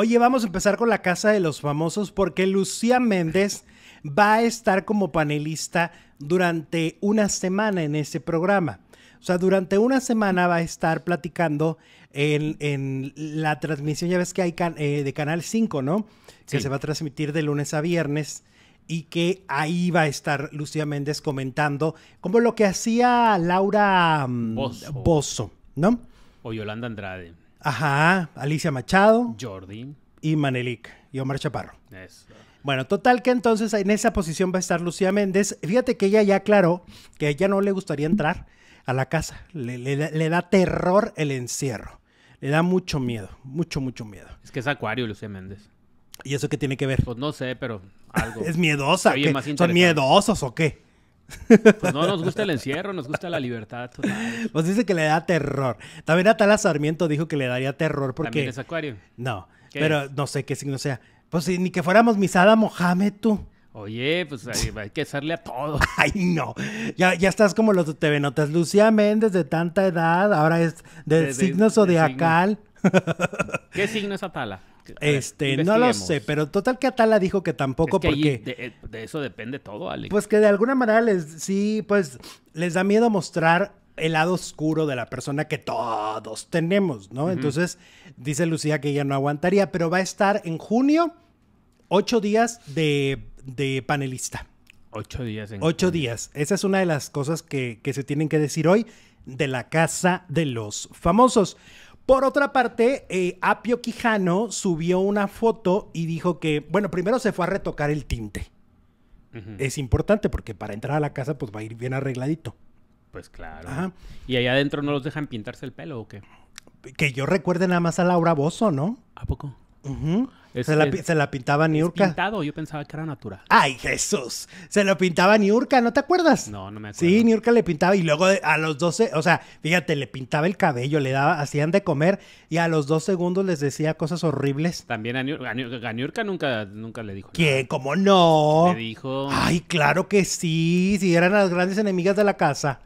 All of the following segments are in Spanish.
Oye, vamos a empezar con la Casa de los Famosos porque Lucía Méndez va a estar como panelista durante una semana en ese programa. O sea, durante una semana va a estar platicando en, la transmisión, ya ves que hay eh, de Canal 5, ¿no? Que se va a transmitir de lunes a viernes y que ahí va a estar Lucía Méndez comentando como lo que hacía Laura mm, ¿no? O Yolanda Andrade. Ajá, Alicia Machado. Jordi. Y Manelik y Omar Chaparro. Bueno, total que entonces en esa posición va a estar Lucía Méndez. Fíjate que ella ya aclaró que a ella no le gustaría entrar a la casa. Le, da terror el encierro. Le da mucho miedo, mucho, mucho miedo. Es que es acuario Lucía Méndez. ¿Y eso qué tiene que ver? Pues no sé, pero algo. es miedosa. Son miedosos o qué? Pues no nos gusta el encierro, nos gusta la libertad total. Pues dice que le da terror. También Atala Sarmiento dijo que le daría terror porque... ¿También es acuario? No, pero no sé qué signo sea. Pues ni que fuéramos Misada Mohamed tú. Oye, pues hay, que hacerle a todo. Ay, no. Ya, estás como los TV Notas. Lucía Méndez de tanta edad, ahora es del signo zodiacal. ¿Qué signo es Atala? este, no lo sé, pero total que Atala dijo que tampoco porque... Eh, de, eso depende todo, Alex. Pues que de alguna manera les, sí, pues les da miedo mostrar el lado oscuro de la persona que todos tenemos, ¿no? Entonces, dice Lucía que ella no aguantaría, pero va a estar en junio, ocho días de, panelista. Ocho días. En ocho días. Esa es una de las cosas que, que se tienen que decir hoy de la Casa de los Famosos. Por otra parte, eh, Apio Quijano subió una foto y dijo que, bueno, primero se fue a retocar el tinte. Es importante porque para entrar a la casa pues va a ir bien arregladito. Pues claro. ¿Y allá adentro no los dejan pintarse el pelo o qué? Que yo recuerde nada más a Laura Bozo, ¿no? ¿A poco? Ajá se, la, se, la, pintaba Niurka. pintado, yo pensaba que era natural. ¡Ay, Jesús! Se lo pintaba Niurka, ¿no te acuerdas? No, no me acuerdo. Sí, Niurka le pintaba y luego a los 12, o sea, fíjate, le pintaba el cabello, le daba, hacían de comer y a los dos segundos les decía cosas horribles. También a Niurka, Niurka, nunca, nunca le dijo. ¿Quién? ¿Cómo no? Le dijo. ¡Ay, claro que sí! Si eran las grandes enemigas de la casa.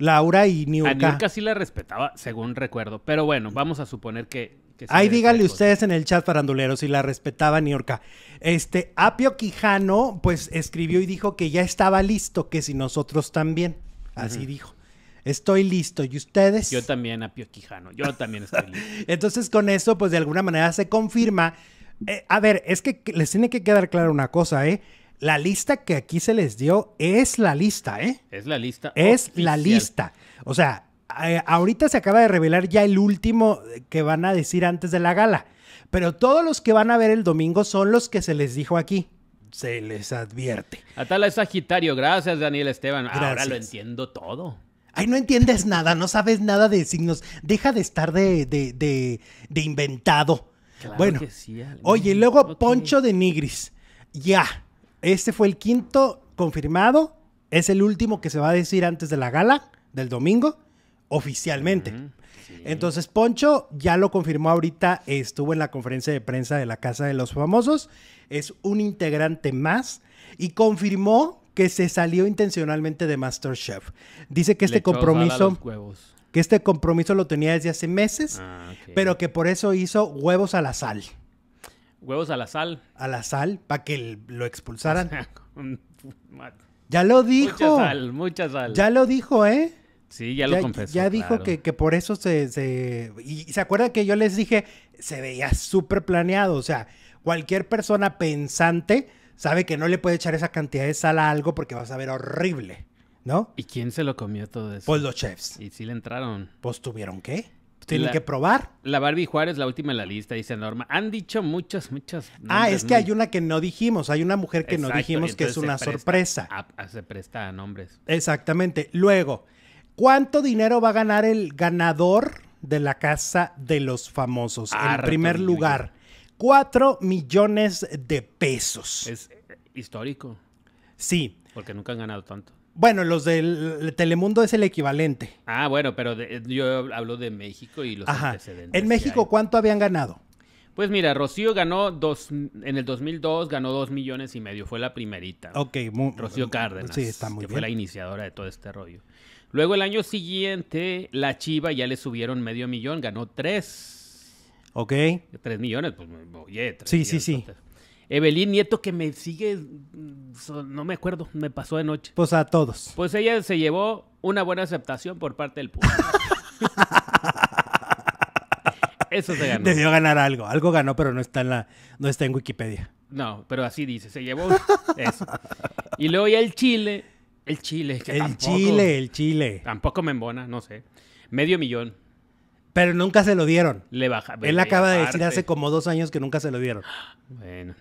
Laura y Niurka. A Niurka sí la respetaba, según recuerdo. Pero bueno, vamos a suponer que Ahí díganle ustedes en el chat faranduleros, si la respetaba Niorca. Este, Apio Quijano, pues escribió y dijo que ya estaba listo, que si nosotros también. Así dijo. Estoy listo. ¿Y ustedes? Yo también, Apio Quijano. Yo también estoy listo. Entonces, con eso, pues de alguna manera se confirma. Eh, a ver, es que les tiene que quedar clara una cosa, ¿eh? La lista que aquí se les dio es la lista, ¿eh? Es la lista. Es la lista. O sea, eh, ahorita se acaba de revelar ya el último que van a decir antes de la gala. Pero todos los que van a ver el domingo son los que se les dijo aquí. Se les advierte. Atala es Sagitario. Gracias, Daniel Esteban. Ahora lo entiendo todo. Ay, no entiendes nada, no sabes nada de signos. Deja de estar de, de, inventado. bueno, oye, luego Poncho de Nigris. Ya, este fue el quinto confirmado. Es el último que se va a decir antes de la gala del domingo oficialmente. Entonces Poncho ya lo confirmó ahorita, estuvo en la conferencia de prensa de la Casa de los Famosos, es un integrante más y confirmó que se salió intencionalmente de MasterChef. Dice que este compromiso que este compromiso lo tenía desde hace meses, ah, pero que por eso hizo huevos a la sal. Huevos a la sal. A la sal, para que lo expulsaran. ya lo dijo. mucha sal. Ya lo dijo, ¿eh? Sí, ya lo ya, confesó. Ya dijo que, por eso se, se... Y se acuerda que yo les dije, se veía súper planeado. O sea, cualquier persona pensante sabe que no le puede echar esa cantidad de sal a algo porque va a saber horrible, ¿no? ¿Y quién se lo comió todo eso? Pues los chefs. ¿Y si le entraron? Pues tuvieron que. Tienen que probar. La Barbie Juárez, la última en la lista, dice Norma. Han dicho muchas, muchas. Ah, es que hay una que no dijimos. Hay una mujer que no dijimos que es una sorpresa. se presta a nombres. Exactamente. Luego, ¿Cuánto dinero va a ganar el ganador de la casa de los famosos? en primer lugar, 4 millones de pesos. Es histórico. Sí. Porque nunca han ganado tanto. Bueno, los del Telemundo es el equivalente. Ah, bueno, pero yo hablo de México y los antecedentes. ¿En México cuánto habían ganado? Pues mira, Rocío ganó dos, en el 2002 ganó dos millones y medio, fue la primerita. Ok, muy, Rocío Cárdenas, sí, está muy que fue la iniciadora de todo este rollo. Luego el año siguiente, la Chiva ya le subieron medio millón, ganó tres. Ok. Tres millones, pues Sí, sí, sí. Evelyn Nieto, que me sigue, no me acuerdo, me pasó de noche. Pues a todos. Pues ella se llevó una buena aceptación por parte del público. Eso se ganó. Debió ganar algo. Algo ganó, pero no está en la, no está en Wikipedia. No, pero así dice, se llevó eso. Y luego ya el Chile el chile, El chile, el chile. Tampoco me no sé. Medio millón. Pero nunca se lo dieron. Le baja. Él acaba de decir hace como dos años que nunca se lo dieron. Bueno.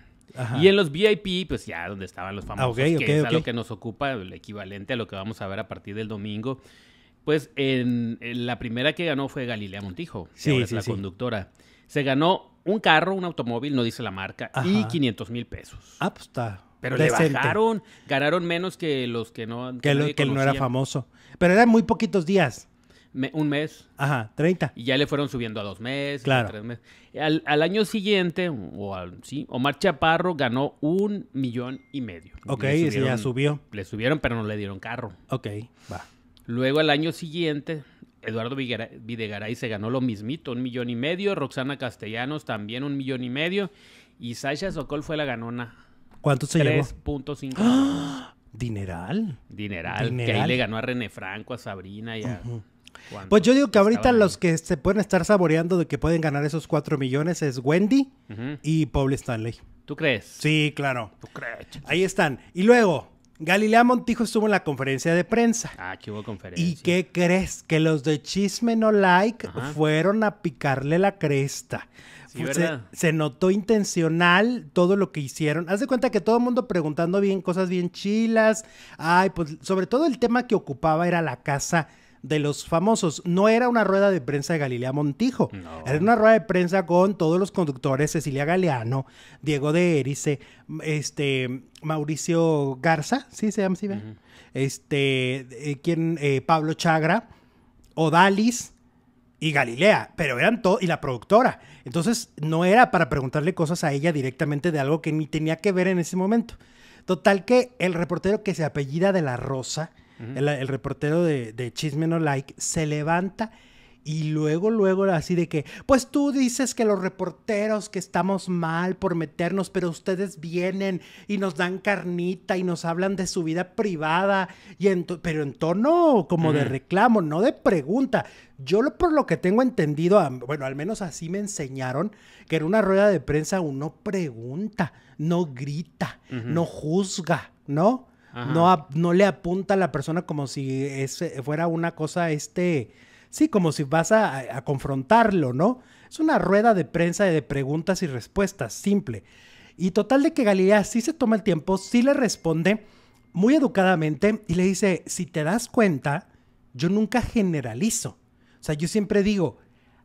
Y en los VIP, pues ya donde estaban los famosos, ah, que es lo que nos ocupa, el equivalente a lo que vamos a ver a partir del domingo. Pues en, la primera que ganó fue Galilea Montijo, sí, es la conductora. Se ganó un carro, un automóvil, no dice la marca, y 500 mil pesos. Ah, pues está pero le bajaron, ganaron menos que los que no. Que, no era famoso. Pero eran muy poquitos días. un mes. Ajá, 30. Y ya le fueron subiendo a dos meses, claro. a tres meses. Al, año siguiente, o al, sí, Omar Chaparro ganó un millón y medio. Ok, ya subió. Le subieron, pero no le dieron carro. Ok, va. Luego al año siguiente, Eduardo Videgaray se ganó lo mismito, un millón y medio. Roxana Castellanos también un millón y medio. Y Sasha Sokol fue la ganona ¿Cuánto se llevó? 3.5. Dineral. ¡Ah! Dineral. Dineral. Que ahí le ganó a René Franco, a Sabrina y a. Pues yo digo que ahorita los que se pueden estar saboreando de que pueden ganar esos 4 millones es Wendy y Paul Stanley. ¿Tú crees? Sí, claro. ¿Tú crees? Ahí están. Y luego, Galilea Montijo estuvo en la conferencia de prensa. Ah, que hubo conferencia. ¿Y qué crees? Que los de Chisme No Like fueron a picarle la cresta. Pues, se, notó intencional todo lo que hicieron. Haz de cuenta que todo el mundo preguntando bien cosas bien chilas. Ay, pues sobre todo el tema que ocupaba era la casa de los famosos. No era una rueda de prensa de Galilea Montijo. Era una rueda de prensa con todos los conductores, Cecilia Galeano, Diego de Erice, este, Mauricio Garza, sí se llama, sí, ve Este, eh, ¿quién? Eh, Pablo Chagra, Odalis y Galilea, pero eran todos, y la productora. Entonces, no era para preguntarle cosas a ella directamente de algo que ni tenía que ver en ese momento. Total que el reportero que se apellida de la Rosa, el, reportero de, de Chisme Like, se levanta y luego, luego, así de que, pues tú dices que los reporteros que estamos mal por meternos, pero ustedes vienen y nos dan carnita y nos hablan de su vida privada, y pero en tono como de reclamo, no de pregunta. Yo por lo que tengo entendido, bueno, al menos así me enseñaron, que en una rueda de prensa uno pregunta, no grita, no juzga, ¿no? No, no, le apunta a la persona como si ese fuera una cosa, este Sí, como si vas a, confrontarlo, ¿no? Es una rueda de prensa de preguntas y respuestas, simple. Y total de que Galilea sí se toma el tiempo, sí le responde muy educadamente y le dice, si te das cuenta, yo nunca generalizo. O sea, yo siempre digo,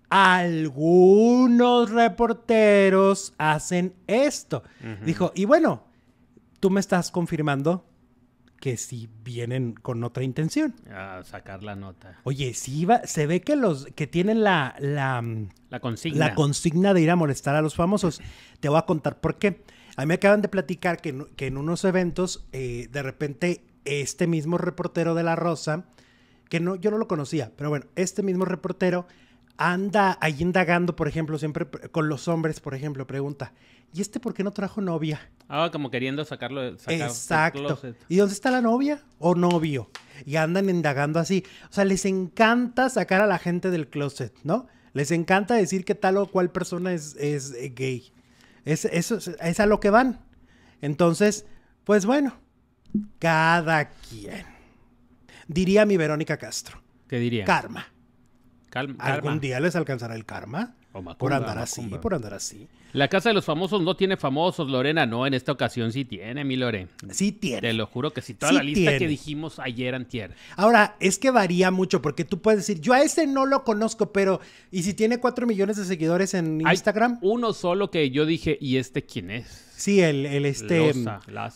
algunos reporteros hacen esto. Dijo, y bueno, tú me estás confirmando que si vienen con otra intención. A sacar la nota. Oye, si iba, se ve que los que tienen la, la, consigna. La consigna de ir a molestar a los famosos. Te voy a contar por qué. A mí me acaban de platicar que, en unos eventos, eh, de repente, este mismo reportero de La Rosa, que no, yo no lo conocía, pero bueno, este mismo reportero anda ahí indagando, por ejemplo, siempre con los hombres, por ejemplo, pregunta, ¿y este por qué no trajo novia? Ah, como queriendo sacarlo del Exacto. ¿Y dónde está la novia o novio? Y andan indagando así. O sea, les encanta sacar a la gente del closet, ¿no? Les encanta decir que tal o cual persona es, eh, gay. Es, eso es a lo que van. Entonces, pues bueno, cada quien. Diría mi Verónica Castro. ¿Qué diría? Karma. Calma, ¿Algún día les alcanzará el karma? por andar así, por andar así. La casa de los famosos no tiene famosos, Lorena. No, en esta ocasión sí tiene, mi Lore. Sí tiene. Te lo juro que sí. Toda la lista que dijimos ayer antier. Ahora, es que varía mucho porque tú puedes decir, yo a ese no lo conozco, pero ¿y si tiene cuatro millones de seguidores en Instagram? Uno solo que yo dije, ¿y este quién es? Sí, el, este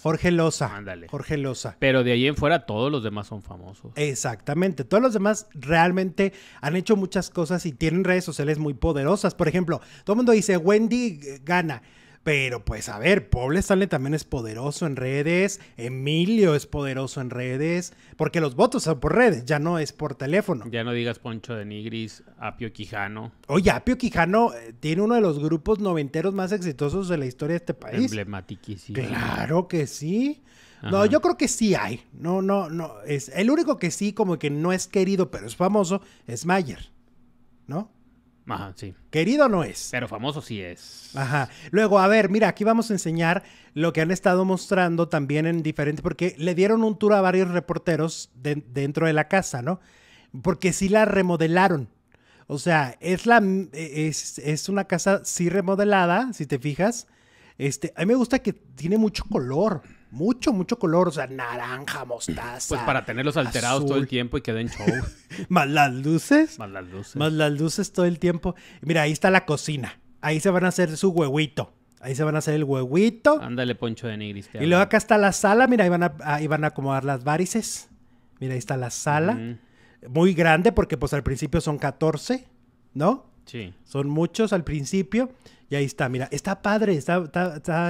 Jorge Losa. Ándale. Jorge Losa. Pero de ahí en fuera todos los demás son famosos. Exactamente. Todos los demás realmente han hecho muchas cosas y tienen redes sociales muy poderosas. Por ejemplo, todo el mundo dice Wendy gana. Pero pues a ver, pobre Stanley también es poderoso en redes, Emilio es poderoso en redes, porque los votos son por redes, ya no es por teléfono. Ya no digas Poncho de Nigris, Apio Quijano. Oye, Apio Quijano eh, tiene uno de los grupos noventeros más exitosos de la historia de este país. Emblematiquísimo. Claro que sí. No, yo creo que sí hay. No, no, no. Es, el único que sí, como que no es querido, pero es famoso, es Mayer. ¿No? Ajá, sí. Querido no es. Pero famoso sí es. Ajá. Luego, a ver, mira, aquí vamos a enseñar lo que han estado mostrando también en diferentes, porque le dieron un tour a varios reporteros dentro de la casa, ¿no? Porque sí la remodelaron. O sea, es, la, es, una casa sí remodelada, si te fijas. Este, a mí me gusta que tiene mucho color mucho, mucho color, o sea, naranja, mostaza. Pues para tenerlos alterados todo el tiempo y queden den show. más las luces. Más las luces. Más las luces todo el tiempo. Mira, ahí está la cocina. Ahí se van a hacer su huevito. Ahí se van a hacer el huevito. Ándale, poncho de negris. Y luego acá está la sala. Mira, ahí van a, a acomodar las varices. Mira, ahí está la sala. Muy grande porque pues al principio son 14, ¿no? Sí. Son muchos al principio. Y ahí está, mira, está padre, está,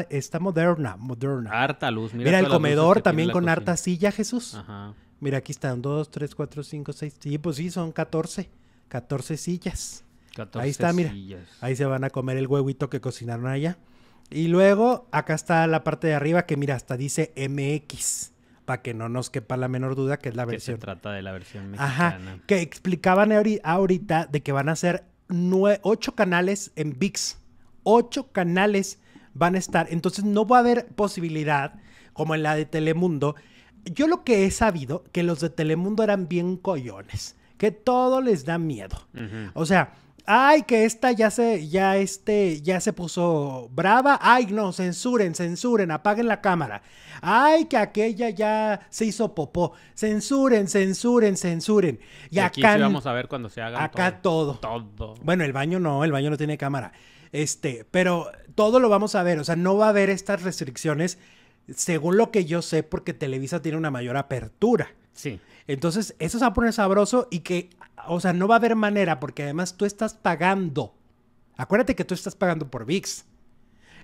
está, moderna, moderna. Harta luz, mira. el comedor también con harta silla, Jesús. Ajá. Mira, aquí están dos, tres, cuatro, cinco, seis, Sí, pues sí, son 14. 14 sillas. 14 ahí está, mira. Ahí se van a comer el huevito que cocinaron allá. Y luego, acá está la parte de arriba que mira, hasta dice MX para que no nos quepa la menor duda que es la que versión. se trata de la versión mexicana. Ajá, que explicaban ahorita de que van a ser ocho canales en VIX. Ocho canales van a estar. Entonces no va a haber posibilidad, como en la de Telemundo. Yo lo que he sabido, que los de Telemundo eran bien coyones, que todo les da miedo. O sea, Ay, que esta ya se, ya este, ya se puso brava. Ay, no, censuren, censuren, apaguen la cámara. Ay, que aquella ya se hizo popó. Censuren, censuren, censuren. Y, y aquí acá vamos a ver cuando se haga. Acá todo, todo. todo. Bueno, el baño no, el baño no tiene cámara. Este, pero todo lo vamos a ver. O sea, no va a haber estas restricciones, según lo que yo sé, porque Televisa tiene una mayor apertura. Sí. Entonces, eso se va a poner sabroso y que, o sea, no va a haber manera porque además tú estás pagando. Acuérdate que tú estás pagando por VIX.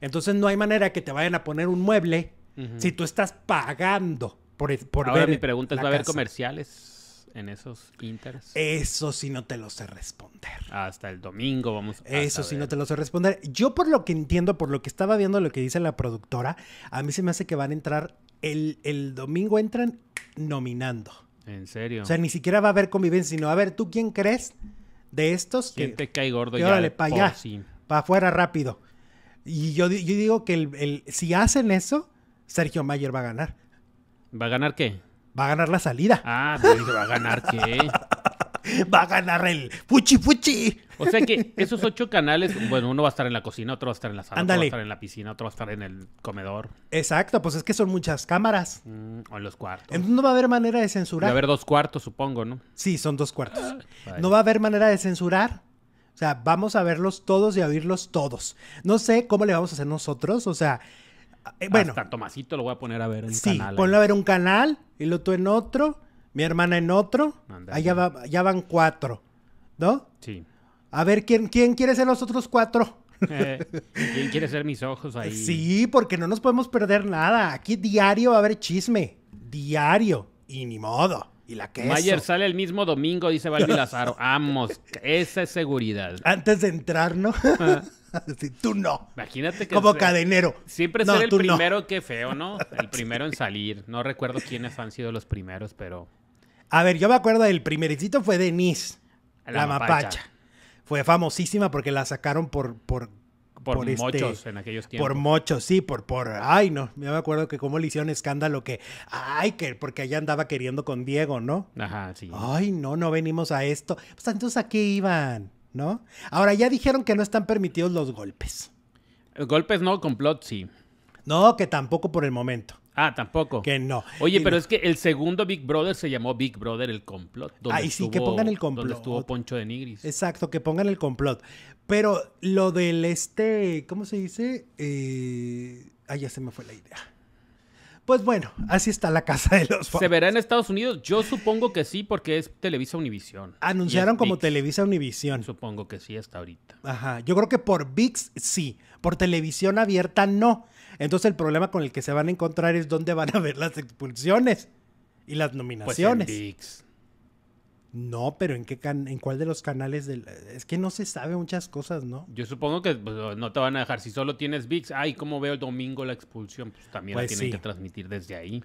Entonces, no hay manera que te vayan a poner un mueble si tú estás pagando por, por Ahora mi pregunta es, ¿va a haber comerciales en esos inters? Eso sí no te lo sé responder. Hasta el domingo vamos a Eso sí no te lo sé responder. Yo por lo que entiendo, por lo que estaba viendo lo que dice la productora, a mí se me hace que van a entrar el, el domingo entran nominando. En serio. O sea, ni siquiera va a haber convivencia, sino a ver, ¿tú quién crees de estos? que, te cae gordo Y ya? Órale, para allá, para afuera rápido. Y yo, yo digo que el, si hacen eso, Sergio Mayer va a ganar. ¿Va a ganar qué? Va a ganar la salida. Ah, pues, ¿va a ganar qué? va a ganar el fuchi fuchi. O sea que esos ocho canales, bueno, uno va a estar en la cocina, otro va a estar en la sala, otro va a estar en la piscina, otro va a estar en el comedor. Exacto, pues es que son muchas cámaras. Mm, o en los cuartos. Entonces no va a haber manera de censurar. Va a haber dos cuartos, supongo, ¿no? Sí, son dos cuartos. Ah, no va a haber manera de censurar. O sea, vamos a verlos todos y a oírlos todos. No sé cómo le vamos a hacer nosotros, o sea, eh, bueno. Hasta lo voy a poner a ver un canal. Sí, ponlo a ver un canal y lo tú en otro mi hermana en otro. Allá ya van cuatro, ¿no? Sí. A ver, ¿quién, quién quiere ser los otros cuatro? Eh, ¿Quién quiere ser mis ojos ahí? Sí, porque no nos podemos perder nada. Aquí diario va a haber chisme. Diario. Y ni modo. Y la queso. Mayer sale el mismo domingo, dice Balbi Lazaro. Vamos. esa es seguridad. Antes de entrar, ¿no? tú no. Imagínate que. Como cadenero. Siempre ser el primero, qué que feo, ¿no? El primero en salir. No recuerdo quiénes han sido los primeros, pero. A ver, yo me acuerdo del primericito fue Denise, la, mapacha. Fue famosísima porque la sacaron por, por este, mochos en aquellos tiempos. Por mochos, sí, por, por, ay, no, yo me acuerdo que como le hicieron escándalo que, ay, que, porque allá andaba queriendo con Diego, ¿no? Ajá, sí. Ay, no, no venimos a esto. Pues entonces, ¿a qué iban? ¿No? Ahora, ya dijeron que no están permitidos los golpes. Golpes no, complot sí. No, que tampoco por el momento. Ah, tampoco. Que no. Oye, pero es que el segundo Big Brother se llamó Big Brother el complot. Donde sí, que pongan el complot. Donde estuvo Poncho de Nigris. Exacto, que pongan el complot. Pero lo del este, ¿cómo se dice? Eh, ah, ya se me fue la idea. Pues bueno, así está la casa de los ¿Se verá en Estados Unidos? Yo supongo que sí, porque es Televisa Univisión. Anunciaron como Televisa Univisión. Supongo que sí hasta ahorita. Ajá, yo creo que por VIX sí, por televisión abierta no. Entonces el problema con el que se van a encontrar es dónde van a ver las expulsiones y las pues nominaciones. Pues VIX. No, pero ¿en qué en cuál de los canales es que no se sabe muchas cosas, ¿no? Yo supongo que pues, no te van a dejar si solo tienes VIX. Ay, ¿cómo veo el domingo la expulsión? Pues también la pues tienen que transmitir desde ahí.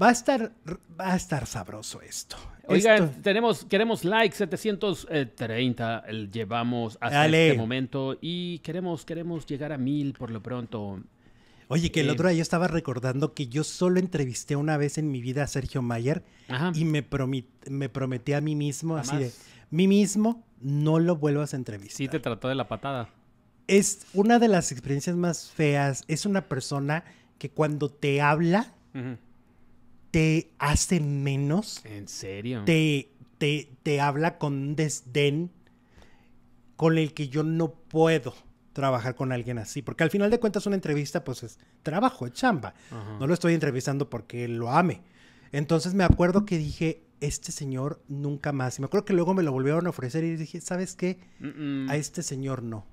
Va a estar va a estar sabroso esto. Oigan, tenemos queremos likes 730 llevamos hasta este momento y queremos queremos llegar a mil por lo pronto. Oye, que el otro día yo estaba recordando que yo solo entrevisté una vez en mi vida a Sergio Mayer y me, prometí a mí mismo, así de, mí mismo, no lo vuelvas a entrevistar. Sí, te trató de la patada. Es una de las experiencias más feas. Es una persona que cuando te habla, te hace menos. ¿En serio? Te, te, te habla con un desdén con el que yo no puedo trabajar con alguien así, porque al final de cuentas una entrevista pues es trabajo, chamba. No lo estoy entrevistando porque lo ame. Entonces me acuerdo que dije, este señor nunca más. Y me acuerdo que luego me lo volvieron a ofrecer y dije, ¿sabes qué? A este señor no.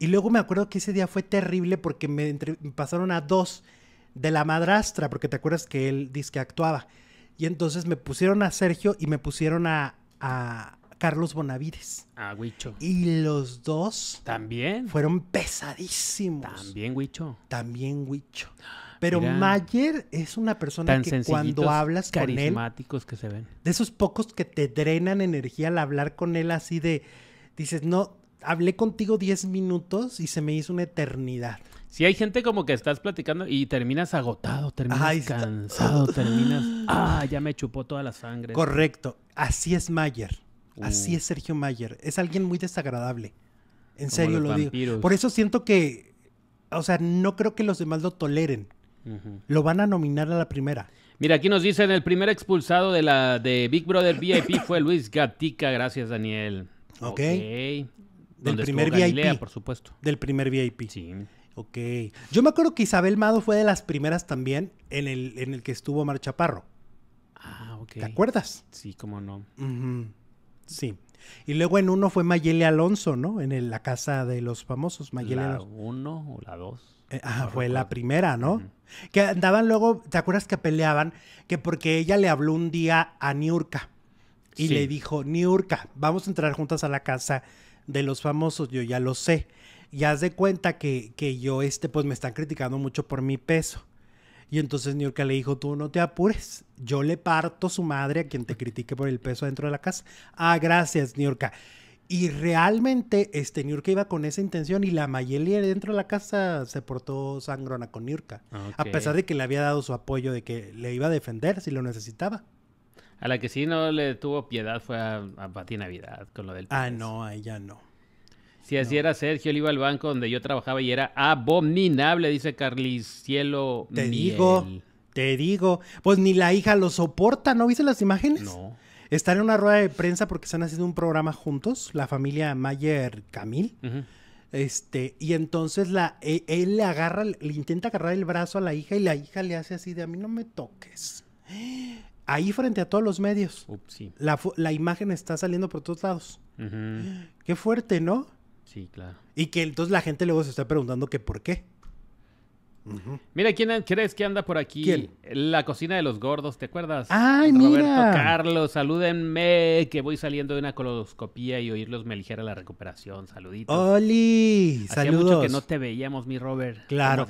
Y luego me acuerdo que ese día fue terrible porque me, pasaron a dos de la madrastra, porque te acuerdas que él dice que actuaba. Y entonces me pusieron a Sergio y me pusieron a, Carlos Bonavides. Ah, Huicho. Y los dos. También. Fueron pesadísimos. También Huicho. También Huicho. Pero Mayer es una persona que cuando hablas con él. Carismáticos que se ven. De esos pocos que te drenan energía al hablar con él así de. Dices, no, hablé contigo 10 minutos y se me hizo una eternidad. Si sí, hay gente como que estás platicando y terminas agotado, terminas cansado, terminas. Ah, ya me chupó toda la sangre. Correcto. Así es Mayer. Así uh. es Sergio Mayer. Es alguien muy desagradable. En serio lo digo. Por eso siento que, o sea, no creo que los demás lo toleren. Lo van a nominar a la primera. Mira, aquí nos dicen el primer expulsado de la de Big Brother VIP fue Luis Gatica. Gracias, Daniel. Ok. Del primer VIP. por supuesto. Del primer VIP. Sí. Ok. Yo me acuerdo que Isabel Mado fue de las primeras también en el, en el que estuvo Mar Chaparro Ah, ok. ¿Te acuerdas? Sí, cómo no. Sí. Y luego en uno fue Mayele Alonso, ¿no? En la casa de los famosos. Mayele ¿La uno o la dos? ah, fue la primera, ¿no? Que andaban luego, ¿te acuerdas que peleaban? Que porque ella le habló un día a Niurka y le dijo, Niurka, vamos a entrar juntas a la casa de los famosos, yo ya lo sé. Y haz de cuenta que, que yo, este, pues me están criticando mucho por mi peso. Y entonces Niurka le dijo, tú no te apures, yo le parto su madre a quien te critique por el peso dentro de la casa. Ah, gracias, Niurka. Y realmente este Niurka iba con esa intención y la Mayeli dentro de la casa se portó sangrona con Niurka. Ah, a pesar de que le había dado su apoyo de que le iba a defender si lo necesitaba. A la que sí no le tuvo piedad fue a, a Pati Navidad con lo del... Ah, no, a ella no. Si así era Sergio, él iba al banco donde yo trabajaba y era abominable, dice Carlis Cielo. Te digo, te digo. Pues ni la hija lo soporta, ¿no viste las imágenes? No. Están en una rueda de prensa porque se han haciendo un programa juntos, la familia Mayer Camil. Este, y entonces la, e, él, le agarra, le intenta agarrar el brazo a la hija y la hija le hace así de a mí no me toques. Ahí frente a todos los medios. sí. la, imagen está saliendo por todos lados. Qué fuerte, ¿no? Sí, claro. Y que entonces la gente luego se está preguntando que por qué. Mira, ¿quién crees que anda por aquí? ¿Quién? La cocina de los gordos, ¿te acuerdas? ¡Ay, Roberto mira! Carlos, salúdenme, que voy saliendo de una coloscopía y oírlos me aligera la recuperación. Saluditos. ¡Oli! Hacía mucho que no te veíamos, mi Robert. Claro.